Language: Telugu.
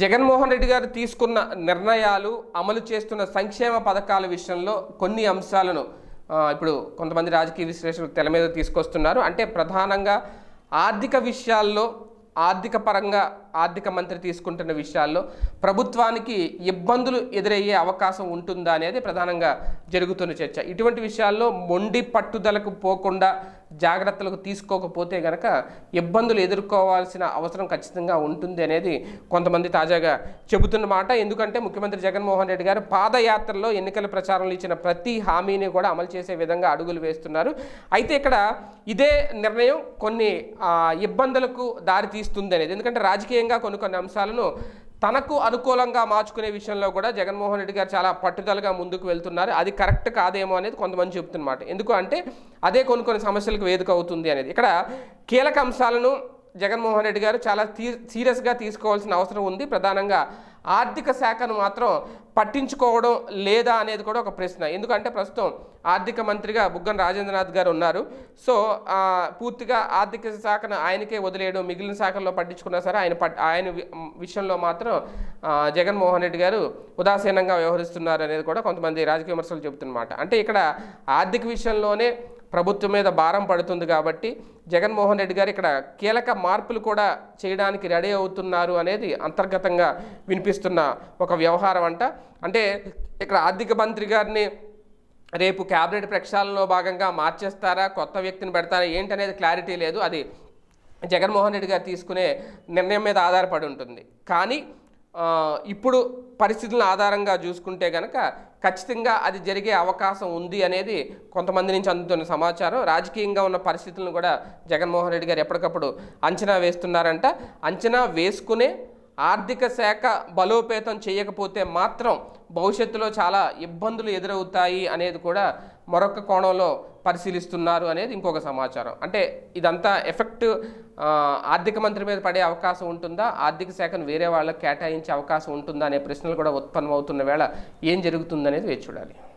జగన్మోహన్ రెడ్డి గారు తీసుకున్న నిర్ణయాలు అమలు చేస్తున్న సంక్షేమ పథకాల విషయంలో కొన్ని అంశాలను ఇప్పుడు కొంతమంది రాజకీయ విశ్లేషకులు తెల మీద తీసుకొస్తున్నారు అంటే ప్రధానంగా ఆర్థిక విషయాల్లో ఆర్థిక పరంగా ఆర్థిక మంత్రి తీసుకుంటున్న విషయాల్లో ప్రభుత్వానికి ఇబ్బందులు ఎదురయ్యే అవకాశం ఉంటుందా అనేది ప్రధానంగా జరుగుతున్న చర్చ ఇటువంటి విషయాల్లో మొండి పట్టుదలకు పోకుండా జాగ్రత్తలకు తీసుకోకపోతే గనక ఇబ్బందులు ఎదుర్కోవాల్సిన అవసరం ఖచ్చితంగా ఉంటుంది అనేది కొంతమంది తాజాగా చెబుతున్నమాట ఎందుకంటే ముఖ్యమంత్రి జగన్మోహన్ రెడ్డి గారు పాదయాత్రలో ఎన్నికల ప్రచారంలో ఇచ్చిన ప్రతి హామీని కూడా అమలు చేసే విధంగా అడుగులు వేస్తున్నారు అయితే ఇక్కడ ఇదే నిర్ణయం కొన్ని ఇబ్బందులకు దారితీస్తుంది అనేది ఎందుకంటే రాజకీయంగా కొన్ని కొన్ని అంశాలను తనకు అనుకూలంగా మార్చుకునే విషయంలో కూడా జగన్మోహన్ రెడ్డి గారు చాలా పట్టుదలగా ముందుకు వెళ్తున్నారు అది కరెక్ట్ కాదేమో అనేది కొంతమంది చెప్తున్నమాట ఎందుకు అంటే అదే కొన్ని కొన్ని సమస్యలకు వేదిక అవుతుంది అనేది ఇక్కడ కీలక అంశాలను జగన్మోహన్ రెడ్డి గారు చాలా సీరియస్గా తీసుకోవాల్సిన అవసరం ఉంది ప్రధానంగా ఆర్థిక శాఖను మాత్రం పట్టించుకోవడం లేదా అనేది కూడా ఒక ప్రశ్న ఎందుకంటే ప్రస్తుతం ఆర్థిక మంత్రిగా బుగ్గన రాజేంద్రనాథ్ గారు ఉన్నారు సో పూర్తిగా ఆర్థిక శాఖను ఆయనకే వదిలేయడం మిగిలిన శాఖల్లో పట్టించుకున్నా సరే ఆయన ఆయన విషయంలో మాత్రం జగన్మోహన్ రెడ్డి గారు ఉదాసీనంగా వ్యవహరిస్తున్నారు అనేది కూడా కొంతమంది రాజకీయ విమర్శలు చెబుతున్నమాట అంటే ఇక్కడ ఆర్థిక విషయంలోనే ప్రభుత్వం మీద భారం పడుతుంది కాబట్టి జగన్మోహన్ రెడ్డి గారు ఇక్కడ కీలక మార్పులు కూడా చేయడానికి రెడీ అవుతున్నారు అనేది అంతర్గతంగా వినిపిస్తున్న ఒక వ్యవహారం అంట అంటే ఇక్కడ ఆర్థిక మంత్రి గారిని రేపు క్యాబినెట్ ప్రక్షాళనలో భాగంగా మార్చేస్తారా కొత్త వ్యక్తిని పెడతారా ఏంటనేది క్లారిటీ లేదు అది జగన్మోహన్ రెడ్డి గారు తీసుకునే నిర్ణయం మీద ఆధారపడి ఉంటుంది కానీ ఇప్పుడు పరిస్థితుల ఆధారంగా చూసుకుంటే కనుక ఖచ్చితంగా అది జరిగే అవకాశం ఉంది అనేది కొంతమంది నుంచి అందుతున్న సమాచారం రాజకీయంగా ఉన్న పరిస్థితులను కూడా జగన్మోహన్ రెడ్డి గారు ఎప్పటికప్పుడు అంచనా వేస్తున్నారంట అంచనా వేసుకునే ఆర్థిక శాఖ బలోపేతం చేయకపోతే మాత్రం భవిష్యత్తులో చాలా ఇబ్బందులు ఎదురవుతాయి అనేది కూడా మరొక కోణంలో పరిశీలిస్తున్నారు అనేది ఇంకొక సమాచారం అంటే ఇదంతా ఎఫెక్ట్ ఆర్థిక మంత్రి మీద పడే అవకాశం ఉంటుందా ఆర్థిక శాఖను వేరే వాళ్ళకి కేటాయించే అవకాశం ఉంటుందా అనే ప్రశ్నలు కూడా ఉత్పన్నమవుతున్న వేళ ఏం జరుగుతుందనేది వేచి చూడాలి